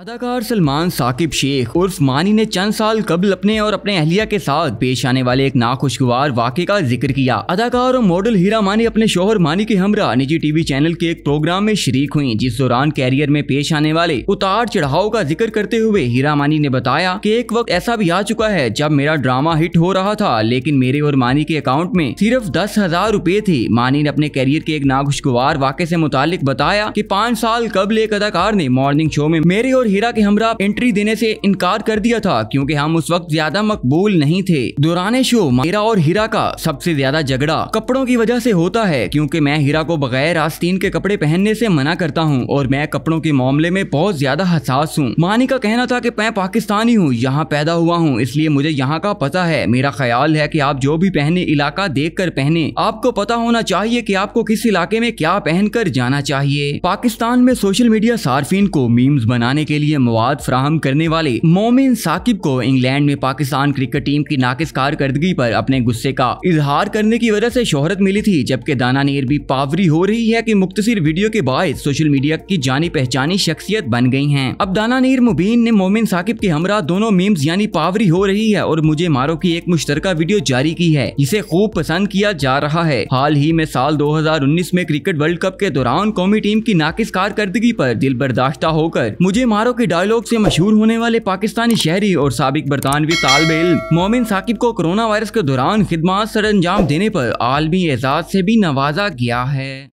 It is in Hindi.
अदाकार सलमान साकिब शेख उर्फ मानी ने चंद साल कबल अपने और अपने अहलिया के साथ पेश आने वाले एक नाखुशगवार वाक का जिक्र किया अदाकार और मॉडल हीरा मानी अपने शोहर मानी के हमरा निजी टीवी चैनल के एक प्रोग्राम में शरीक हुई जिस दौरान कैरियर में पेश आने वाले उतार चढ़ाव का जिक्र करते हुए हीरा मानी ने बताया की एक वक्त ऐसा भी आ चुका है जब मेरा ड्रामा हिट हो रहा था लेकिन मेरे और मानी के अकाउंट में सिर्फ दस हजार रूपए थे मानी ने अपने कैरियर के एक नाखुशगवार वाक्य ऐसी मुतालिक बताया की पाँच साल कबल एक अदाकार ने मॉर्निंग शो में मेरे और और हीरा के हमरा एंट्री देने से इनकार कर दिया था क्योंकि हम उस वक्त ज्यादा मकबूल नहीं थे दौरान शो मेरा और हीरा का सबसे ज्यादा झगड़ा कपड़ों की वजह से होता है क्योंकि मैं हीरा को बगैर आस्तीन के कपड़े पहनने से मना करता हूँ और मैं कपड़ों के मामले में बहुत ज्यादा हसास हूँ मानी का कहना था की मैं पाकिस्तानी हूँ यहाँ पैदा हुआ हूँ इसलिए मुझे यहाँ का पता है मेरा ख्याल है की आप जो भी पहने इलाका देख कर पहने आपको पता होना चाहिए की आपको किस इलाके में क्या पहन कर जाना चाहिए पाकिस्तान में सोशल मीडिया सार्फिन को मीम्स बनाने के के लिए मवाद फ्राहम करने वाले मोमिन साकिब को इंग्लैंड में पाकिस्तान क्रिकेट टीम की नाकिस कारकर्दगी पर अपने गुस्से का इजहार करने की वजह से शोहरत मिली थी जबकि दाना नेर भी पावरी हो रही है कि मुख्तर वीडियो के बाद सोशल मीडिया की जानी पहचानी शख्सियत बन गई हैं अब दाना नेर मुबीन ने मोमिन साकिब के हमरा दोनों मीम्स यानी पावरी हो रही है और मुझे मारो की एक मुश्तर वीडियो जारी की है इसे खूब पसंद किया जा रहा है हाल ही में साल 2019 में क्रिकेट वर्ल्ड कप के दौरान कौमी टीम की नाकिस कारकर्दगी आरोप दिल बर्दाश्ता होकर मुझे मारो अदाकारों के डायलॉग से मशहूर होने वाले पाकिस्तानी शहरी और सबक बरतानवी तालब इल मोमिन साकिब को कोरोना वायरस के दौरान खिदमत सर अंजाम देने पर आलमी एजाज से भी नवाजा गया है